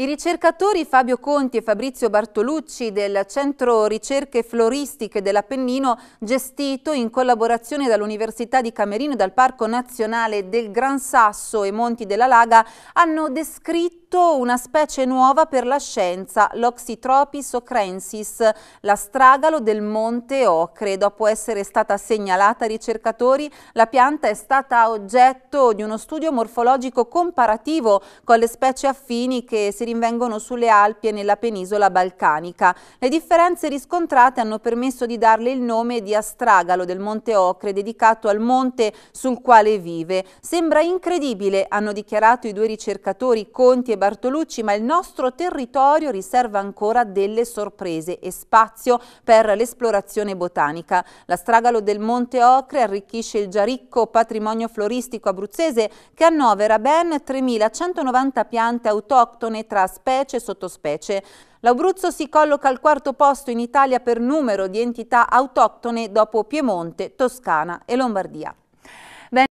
I ricercatori Fabio Conti e Fabrizio Bartolucci del Centro Ricerche Floristiche dell'Appennino, gestito in collaborazione dall'Università di Camerino e dal Parco Nazionale del Gran Sasso e Monti della Laga, hanno descritto una specie nuova per la scienza, l'Oxytropis ocrensis, la stragalo del Monte Ocre. Dopo essere stata segnalata ai ricercatori, la pianta è stata oggetto di uno studio morfologico comparativo con le specie affini che si rinvengono sulle Alpi e nella penisola balcanica. Le differenze riscontrate hanno permesso di darle il nome di astragalo del Monte Ocre dedicato al monte sul quale vive. Sembra incredibile, hanno dichiarato i due ricercatori Conti e Bartolucci, ma il nostro territorio riserva ancora delle sorprese e spazio per l'esplorazione botanica. L'astragalo del Monte Ocre arricchisce il già ricco patrimonio floristico abruzzese che annovera ben 3.190 piante autoctone tra tra specie e sottospecie. L'Abruzzo si colloca al quarto posto in Italia per numero di entità autoctone dopo Piemonte, Toscana e Lombardia.